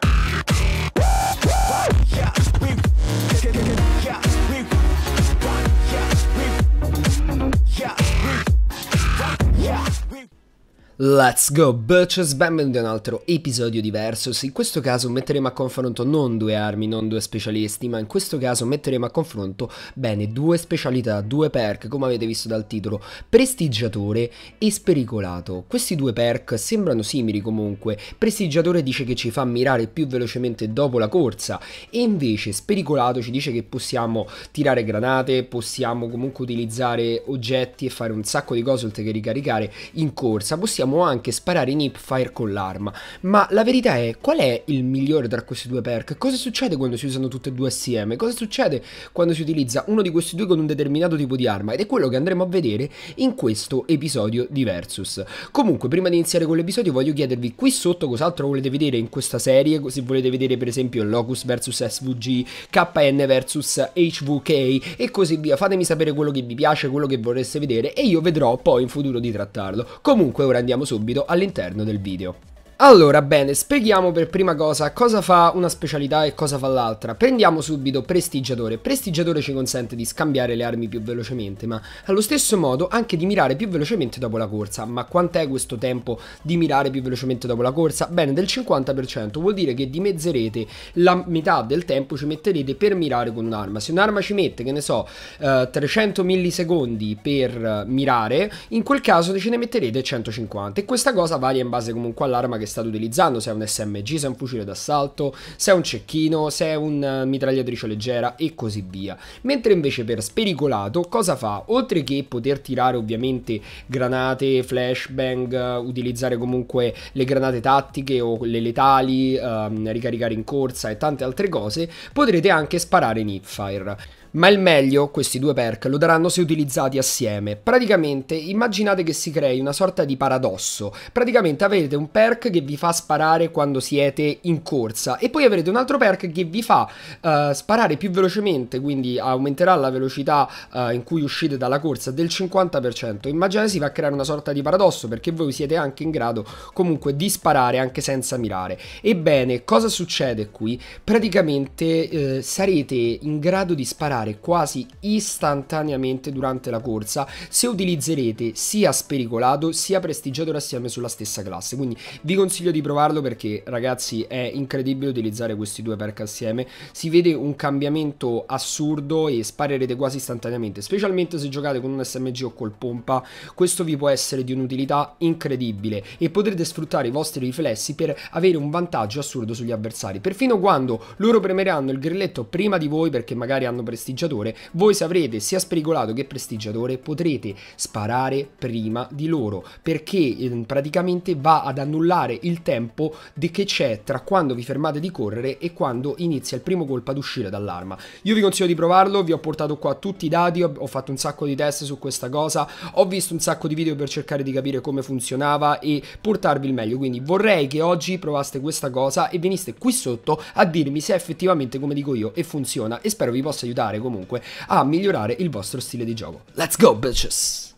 time. Let's go bitches, benvenuti a un altro episodio di Versus, in questo caso metteremo a confronto non due armi, non due specialisti, ma in questo caso metteremo a confronto, bene, due specialità, due perk, come avete visto dal titolo, prestigiatore e spericolato. Questi due perk sembrano simili comunque, prestigiatore dice che ci fa mirare più velocemente dopo la corsa e invece spericolato ci dice che possiamo tirare granate, possiamo comunque utilizzare oggetti e fare un sacco di cose oltre che ricaricare in corsa, possiamo possiamo anche sparare in hipfire con l'arma. Ma la verità è, qual è il migliore tra questi due perk? Cosa succede quando si usano tutti e due assieme? Cosa succede quando si utilizza uno di questi due con un determinato tipo di arma? Ed è quello che andremo a vedere in questo episodio di Versus. Comunque, prima di iniziare con l'episodio voglio chiedervi qui sotto cos'altro volete vedere in questa serie, se volete vedere per esempio Locus vs SVG, KN vs HVK e così via. Fatemi sapere quello che vi piace, quello che vorreste vedere e io vedrò poi in futuro di trattarlo. Comunque ora andiamo vediamo subito all'interno del video. Allora, bene, spieghiamo per prima cosa cosa fa una specialità e cosa fa l'altra. Prendiamo subito Prestigiatore. Prestigiatore ci consente di scambiare le armi più velocemente, ma allo stesso modo anche di mirare più velocemente dopo la corsa. Ma quant'è questo tempo di mirare più velocemente dopo la corsa? Bene, del 50%, vuol dire che dimezzerete la metà del tempo ci metterete per mirare con un'arma. Se un'arma ci mette, che ne so, eh, 300 millisecondi per eh, mirare, in quel caso ce ne metterete 150 e questa cosa varia in base comunque all'arma che state utilizzando, se è un SMG, se è un fucile d'assalto, se è un cecchino, se è una eh, mitragliatrice leggera e così via. Mentre invece per spericolato cosa fa? Oltre che poter tirare ovviamente granate, flashbang, eh, utilizzare comunque le granate tattiche o le letali, ehm, ricaricare in corsa e tante altre cose, potrete anche sparare in hipfire ma il meglio, questi due perk, lo daranno se utilizzati assieme. Praticamente immaginate che si crei una sorta di paradosso, praticamente avete un perk che vi fa sparare quando siete in corsa e poi avrete un altro perk che vi fa uh, sparare più velocemente, quindi aumenterà la velocità uh, in cui uscite dalla corsa del 50%. Immaginate si va a creare una sorta di paradosso perché voi siete anche in grado comunque di sparare anche senza mirare. Ebbene, cosa succede qui? Praticamente eh, sarete in grado di sparare cambiare quasi istantaneamente durante la corsa se utilizzerete sia spericolato sia prestigiatore assieme sulla stessa classe. Quindi vi consiglio di provarlo perché ragazzi è incredibile utilizzare questi due perk assieme. Si vede un cambiamento assurdo e sparerete quasi istantaneamente, specialmente se giocate con un SMG o col pompa. Questo vi può essere di un'utilità incredibile e potrete sfruttare i vostri riflessi per avere un vantaggio assurdo sugli avversari, perfino quando loro premeranno il grilletto prima di voi perché magari hanno prestigio prestigiatore, voi saprete sia Spericolato che Prestigiatore potrete sparare prima di loro, perché ehm, praticamente va ad annullare il tempo di che c'è tra quando vi fermate di correre e quando inizia il primo colpo ad uscire dall'arma. Io vi consiglio di provarlo, vi ho portato qua tutti i dati, ho, ho fatto un sacco di test su questa cosa, ho visto un sacco di video per cercare di capire come funzionava e portarvi il meglio, quindi vorrei che oggi provaste questa cosa e veniste qui sotto a dirmi se effettivamente come dico io e funziona e spero vi possa aiutare comunque a migliorare il vostro stile di gioco. Let's go, bitches!